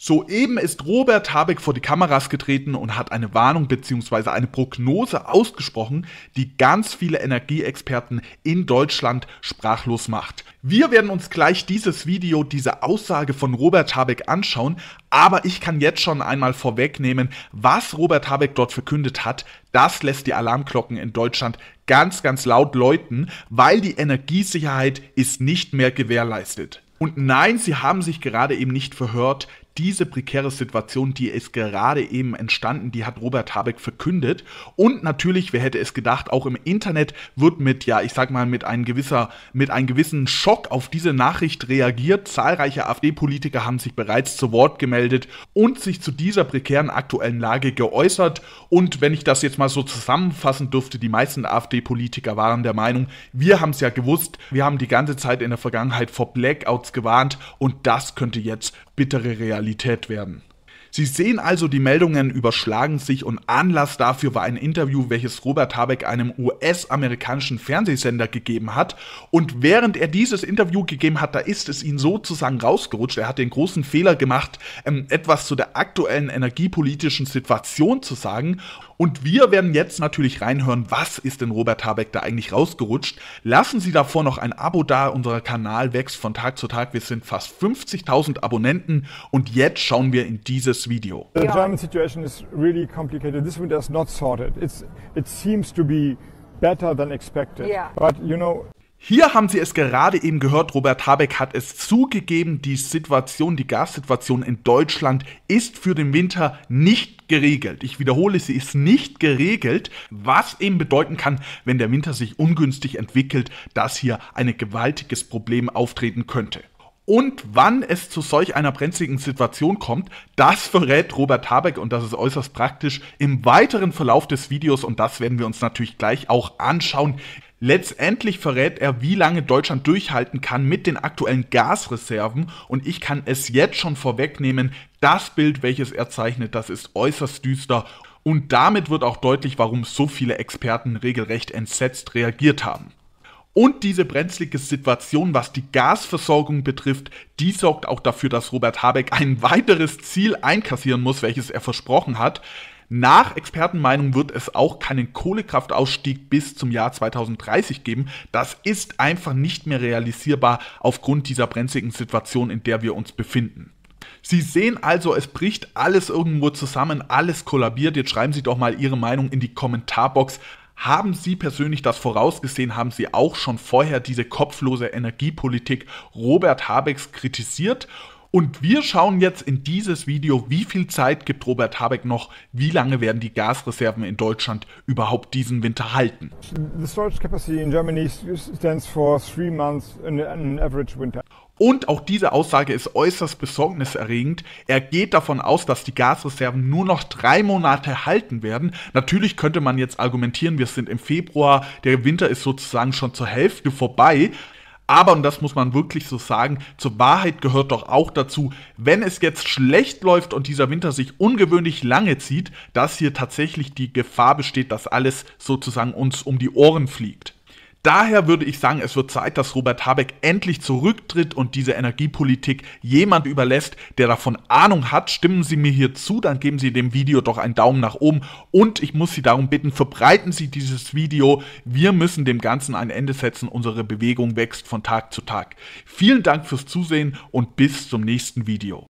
Soeben ist Robert Habeck vor die Kameras getreten und hat eine Warnung bzw. eine Prognose ausgesprochen, die ganz viele Energieexperten in Deutschland sprachlos macht. Wir werden uns gleich dieses Video, diese Aussage von Robert Habeck anschauen, aber ich kann jetzt schon einmal vorwegnehmen, was Robert Habeck dort verkündet hat, das lässt die Alarmglocken in Deutschland ganz, ganz laut läuten, weil die Energiesicherheit ist nicht mehr gewährleistet. Und nein, sie haben sich gerade eben nicht verhört diese prekäre Situation, die ist gerade eben entstanden, die hat Robert Habeck verkündet. Und natürlich, wer hätte es gedacht, auch im Internet wird mit, ja, ich sag mal, mit einem gewisser, mit einem gewissen Schock auf diese Nachricht reagiert. Zahlreiche AfD-Politiker haben sich bereits zu Wort gemeldet und sich zu dieser prekären aktuellen Lage geäußert. Und wenn ich das jetzt mal so zusammenfassen dürfte, die meisten AfD-Politiker waren der Meinung, wir haben es ja gewusst, wir haben die ganze Zeit in der Vergangenheit vor Blackouts gewarnt und das könnte jetzt bittere Realität werden. Sie sehen also, die Meldungen überschlagen sich und Anlass dafür war ein Interview, welches Robert Habeck einem US-amerikanischen Fernsehsender gegeben hat. Und während er dieses Interview gegeben hat, da ist es ihn sozusagen rausgerutscht. Er hat den großen Fehler gemacht, ähm, etwas zu der aktuellen energiepolitischen Situation zu sagen. Und wir werden jetzt natürlich reinhören, was ist denn Robert Habeck da eigentlich rausgerutscht. Lassen Sie davor noch ein Abo da. Unser Kanal wächst von Tag zu Tag. Wir sind fast 50.000 Abonnenten. Und jetzt schauen wir in dieses gutes Video. The German situation is really complicated. This winter is not sorted. It's, it seems to be better than expected. Yeah. But you know, hier haben Sie es gerade eben gehört, Robert Habeck hat es zugegeben, die Situation, die Gassituation in Deutschland ist für den Winter nicht geregelt. Ich wiederhole, sie ist nicht geregelt, was eben bedeuten kann, wenn der Winter sich ungünstig entwickelt, dass hier ein gewaltiges Problem auftreten könnte und wann es zu solch einer brenzligen Situation kommt, das verrät Robert Habeck und das ist äußerst praktisch im weiteren Verlauf des Videos und das werden wir uns natürlich gleich auch anschauen. Letztendlich verrät er, wie lange Deutschland durchhalten kann mit den aktuellen Gasreserven und ich kann es jetzt schon vorwegnehmen, das Bild, welches er zeichnet, das ist äußerst düster und damit wird auch deutlich, warum so viele Experten regelrecht entsetzt reagiert haben. Und diese brenzlige Situation, was die Gasversorgung betrifft, die sorgt auch dafür, dass Robert Habeck ein weiteres Ziel einkassieren muss, welches er versprochen hat. Nach Expertenmeinung wird es auch keinen Kohlekraftausstieg bis zum Jahr 2030 geben. Das ist einfach nicht mehr realisierbar aufgrund dieser brenzligen Situation, in der wir uns befinden. Sie sehen also, es bricht alles irgendwo zusammen, alles kollabiert. Jetzt schreiben Sie doch mal Ihre Meinung in die Kommentarbox. Haben Sie persönlich das vorausgesehen? Haben Sie auch schon vorher diese kopflose Energiepolitik Robert Habecks kritisiert? Und wir schauen jetzt in dieses Video, wie viel Zeit gibt Robert Habeck noch, wie lange werden die Gasreserven in Deutschland überhaupt diesen Winter halten. The storage capacity in Germany stands for three months in an average winter. Und auch diese Aussage ist äußerst besorgniserregend. Er geht davon aus, dass die Gasreserven nur noch drei Monate halten werden. Natürlich könnte man jetzt argumentieren, wir sind im Februar, der Winter ist sozusagen schon zur Hälfte vorbei. Aber, und das muss man wirklich so sagen, zur Wahrheit gehört doch auch dazu, wenn es jetzt schlecht läuft und dieser Winter sich ungewöhnlich lange zieht, dass hier tatsächlich die Gefahr besteht, dass alles sozusagen uns um die Ohren fliegt. Daher würde ich sagen, es wird Zeit, dass Robert Habeck endlich zurücktritt und diese Energiepolitik jemand überlässt, der davon Ahnung hat. Stimmen Sie mir hier zu, dann geben Sie dem Video doch einen Daumen nach oben und ich muss Sie darum bitten, verbreiten Sie dieses Video. Wir müssen dem Ganzen ein Ende setzen. Unsere Bewegung wächst von Tag zu Tag. Vielen Dank fürs Zusehen und bis zum nächsten Video.